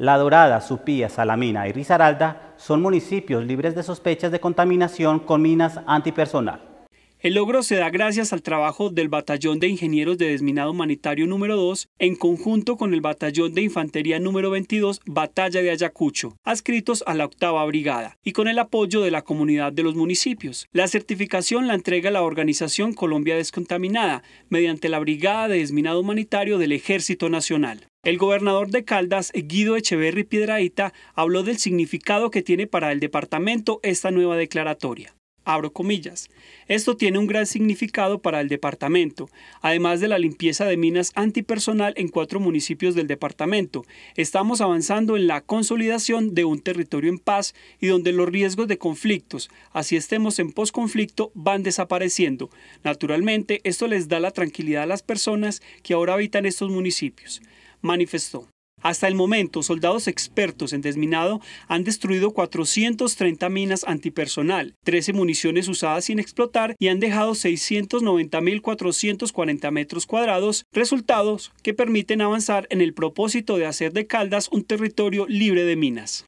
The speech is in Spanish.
La Dorada, Supía, Salamina y Risaralda son municipios libres de sospechas de contaminación con minas antipersonal. El logro se da gracias al trabajo del Batallón de Ingenieros de Desminado Humanitario número 2 en conjunto con el Batallón de Infantería número 22 Batalla de Ayacucho, adscritos a la octava brigada, y con el apoyo de la comunidad de los municipios. La certificación la entrega la organización Colombia Descontaminada mediante la Brigada de Desminado Humanitario del Ejército Nacional. El gobernador de Caldas, Guido Echeverri Piedraíta, habló del significado que tiene para el departamento esta nueva declaratoria. Abro comillas. Esto tiene un gran significado para el departamento, además de la limpieza de minas antipersonal en cuatro municipios del departamento. Estamos avanzando en la consolidación de un territorio en paz y donde los riesgos de conflictos, así estemos en posconflicto, van desapareciendo. Naturalmente, esto les da la tranquilidad a las personas que ahora habitan estos municipios manifestó. Hasta el momento, soldados expertos en desminado han destruido 430 minas antipersonal, 13 municiones usadas sin explotar y han dejado 690.440 metros cuadrados, resultados que permiten avanzar en el propósito de hacer de Caldas un territorio libre de minas.